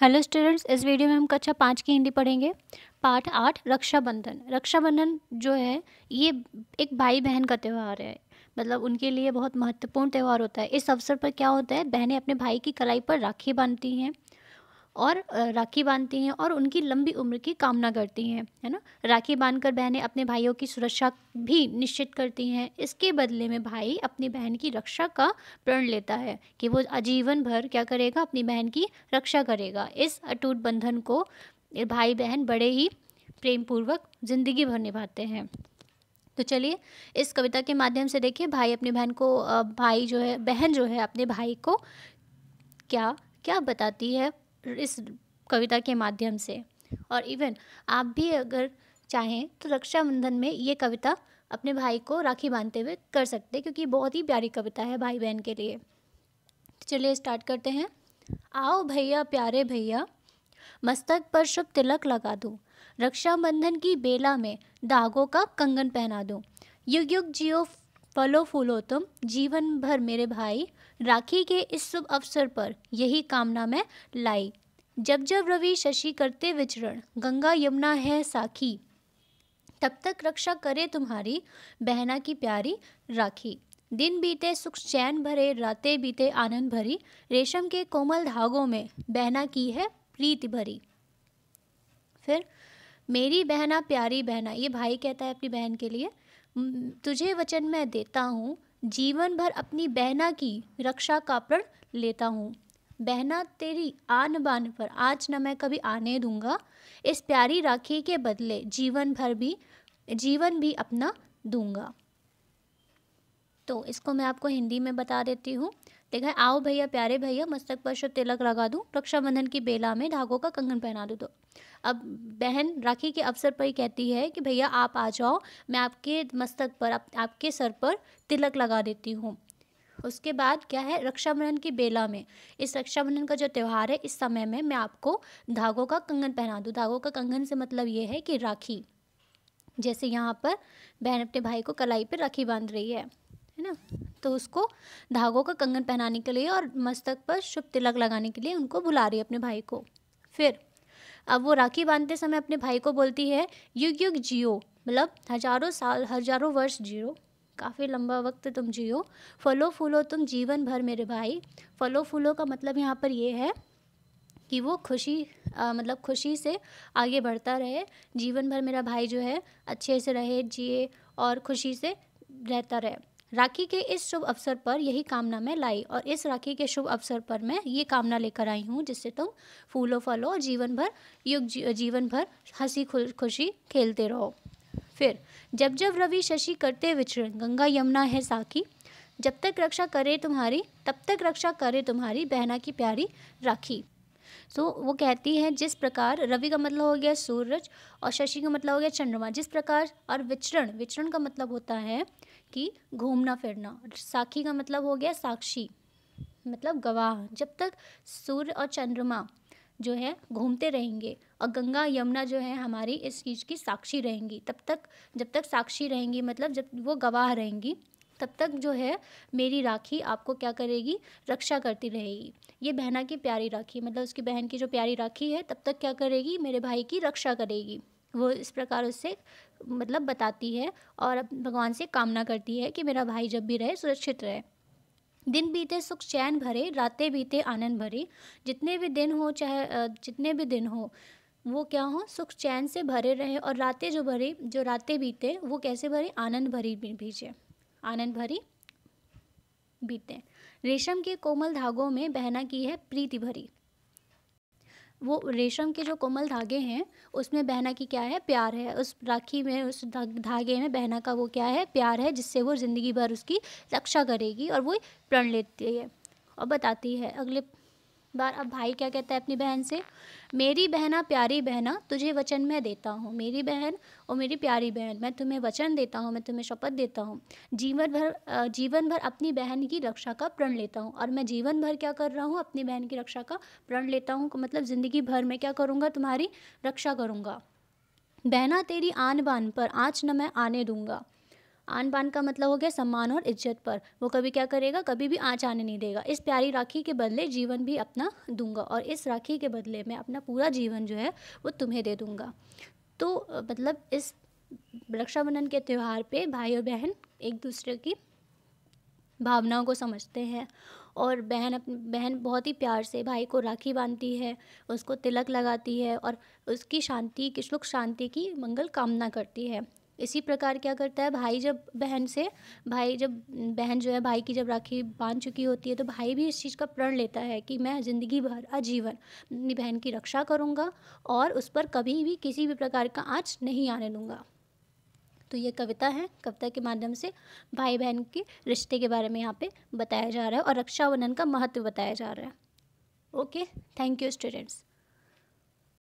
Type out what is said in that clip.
hello students इस video में हम कक्षा पाँच की हिंदी पढ़ेंगे पाठ आठ रक्षाबंधन रक्षाबंधन जो है ये एक भाई बहन का त्यौहार है मतलब उनके लिए बहुत महत्वपूर्ण त्यौहार होता है इस अवसर पर क्या होता है बहनें अपने भाई की कलाई पर राखी बांधती हैं और राखी बांधती हैं और उनकी लंबी उम्र की कामना करती हैं है ना राखी बांधकर बहनें अपने भाइयों की सुरक्षा भी निश्चित करती हैं इसके बदले में भाई अपनी बहन की रक्षा का प्रण लेता है कि वो आजीवन भर क्या करेगा अपनी बहन की रक्षा करेगा इस अटूट बंधन को भाई बहन बड़े ही प्रेम पूर्वक जिंदगी भर निभाते हैं तो चलिए इस कविता के माध्यम से देखिए भाई अपनी बहन को भाई जो है बहन जो है अपने भाई को क्या क्या बताती है इस कविता के माध्यम से और इवन आप भी अगर चाहें तो रक्षाबंधन में ये कविता अपने भाई को राखी बांधते हुए कर सकते हैं क्योंकि बहुत ही प्यारी कविता है भाई बहन के लिए चलिए स्टार्ट करते हैं आओ भैया प्यारे भैया मस्तक पर शुभ तिलक लगा दूँ रक्षाबंधन की बेला में दागों का कंगन पहना दूँ युग युग जियो फलो फूलो तुम जीवन भर मेरे भाई राखी के इस शुभ अवसर पर यही कामना मैं लाई जब जब रवि शशि करते विचरण गंगा यमुना है साखी तब तक रक्षा करे तुम्हारी बहना की प्यारी राखी दिन बीते सुख चैन भरे रातें बीते आनंद भरी रेशम के कोमल धागों में बहना की है प्रीति भरी फिर मेरी बहना प्यारी बहना ये भाई कहता है अपनी बहन के लिए तुझे वचन मैं देता हूँ जीवन भर अपनी बहना की रक्षा का प्रण लेता हूँ बहना तेरी आन बान पर आज न मैं कभी आने दूंगा इस प्यारी राखी के बदले जीवन भर भी जीवन भी अपना दूंगा तो इसको मैं आपको हिंदी में बता देती हूँ देखा आओ भैया प्यारे भैया मस्तक पर शुभ तिलक लगा दूँ रक्षाबंधन की बेला में धागों का कंगन पहना दूँ तो अब बहन राखी के अवसर पर ही कहती है कि भैया आप आ जाओ मैं आपके मस्तक पर आप, आपके सर पर तिलक लगा देती हूँ उसके बाद क्या है रक्षाबंधन की बेला में इस रक्षाबंधन का जो त्यौहार है इस समय में मैं आपको धागों का कंगन पहना दूँ धागों का कंगन से मतलब ये है कि राखी जैसे यहाँ पर बहन अपने भाई को कलाई पर राखी बांध रही है है ना तो उसको धागों का कंगन पहनाने के लिए और मस्तक पर शुभ तिलक लगाने के लिए उनको बुला रही है अपने भाई को फिर अब वो राखी बांधते समय अपने भाई को बोलती है युग युग जियो मतलब हजारों साल हजारों वर्ष जियो काफ़ी लंबा वक्त तुम जियो फलो फूलो तुम जीवन भर मेरे भाई फलो फूलो का मतलब यहाँ पर ये है कि वो खुशी आ, मतलब खुशी से आगे बढ़ता रहे जीवन भर मेरा भाई जो है अच्छे से रहे जिए और खुशी से रहता रहे राखी के इस शुभ अवसर पर यही कामना मैं लाई और इस राखी के शुभ अवसर पर मैं ये कामना लेकर आई हूँ जिससे तुम फूलो फलो और जीवन भर युग जीवन भर हंसी खुशी खेलते रहो फिर जब जब रवि शशि करते विचरण गंगा यमुना है साखी जब तक रक्षा करे तुम्हारी तब तक रक्षा करे तुम्हारी बहना की प्यारी राखी सो so, वो कहती हैं जिस प्रकार रवि का मतलब हो गया सूरज और शशि का मतलब हो गया चंद्रमा जिस प्रकार और विचरण विचरण का मतलब होता है कि घूमना फिरना साखी का मतलब हो गया साक्षी मतलब गवाह जब तक सूर्य और चंद्रमा जो है घूमते रहेंगे और गंगा यमुना जो है हमारी इस चीज़ की साक्षी रहेंगी तब तक जब तक साक्षी रहेंगी मतलब जब वो गवाह रहेंगी तब तक जो है मेरी राखी आपको क्या करेगी रक्षा करती रहेगी ये बहना की प्यारी राखी मतलब उसकी बहन की जो प्यारी राखी है तब तक क्या करेगी मेरे भाई की रक्षा करेगी वो इस प्रकार उससे मतलब बताती है और भगवान से कामना करती है कि मेरा भाई जब भी रहे सुरक्षित रहे दिन बीते सुख चैन भरे रातें बीते आनंद भरे जितने भी दिन हो चाहे जितने भी दिन हो वो क्या हो सुख चैन से भरे रहे और रातें जो भरे जो रातें बीते वो कैसे भरे आनंद भरी बीजे आनंद भरी बीते रेशम के कोमल धागों में बहना की है प्रीति भरी वो रेशम के जो कोमल धागे हैं उसमें बहना की क्या है प्यार है उस राखी में उस धागे में बहना का वो क्या है प्यार है जिससे वो ज़िंदगी भर उसकी रक्षा करेगी और वो प्रण लेती है और बताती है अगले बार अब भाई क्या कहता है अपनी बहन से मेरी बहना प्यारी बहना तुझे वचन मैं देता हूँ मेरी बहन और मेरी प्यारी बहन मैं तुम्हें वचन देता हूँ मैं तुम्हें शपथ देता हूँ जीवन भर जीवन भर अपनी बहन की रक्षा का प्रण लेता हूँ और मैं जीवन भर क्या कर रहा हूँ अपनी बहन की रक्षा का प्रण लेता हूँ मतलब ज़िंदगी भर में क्या करूँगा तुम्हारी रक्षा करूँगा बहना तेरी आन बान पर आँच न मैं आने दूंगा आन बान का मतलब हो गया सम्मान और इज्जत पर वो कभी क्या करेगा कभी भी आँच आने नहीं देगा इस प्यारी राखी के बदले जीवन भी अपना दूंगा और इस राखी के बदले मैं अपना पूरा जीवन जो है वो तुम्हें दे दूंगा तो मतलब इस रक्षाबंधन के त्यौहार पे भाई और बहन एक दूसरे की भावनाओं को समझते हैं और बहन अपनी बहन बहुत ही प्यार से भाई को राखी बांधती है उसको तिलक लगाती है और उसकी शांति किस लोग शांति की मंगल कामना करती है इसी प्रकार क्या करता है भाई जब बहन से भाई जब बहन जो है भाई की जब राखी बांध चुकी होती है तो भाई भी इस चीज़ का प्रण लेता है कि मैं ज़िंदगी भर आजीवन अपनी बहन की रक्षा करूँगा और उस पर कभी भी किसी भी प्रकार का आँच नहीं आने दूँगा तो ये कविता है कविता के माध्यम से भाई बहन के रिश्ते के बारे में यहाँ पे बताया जा रहा है और रक्षाबंधन का महत्व बताया जा रहा है ओके थैंक यू स्टूडेंट्स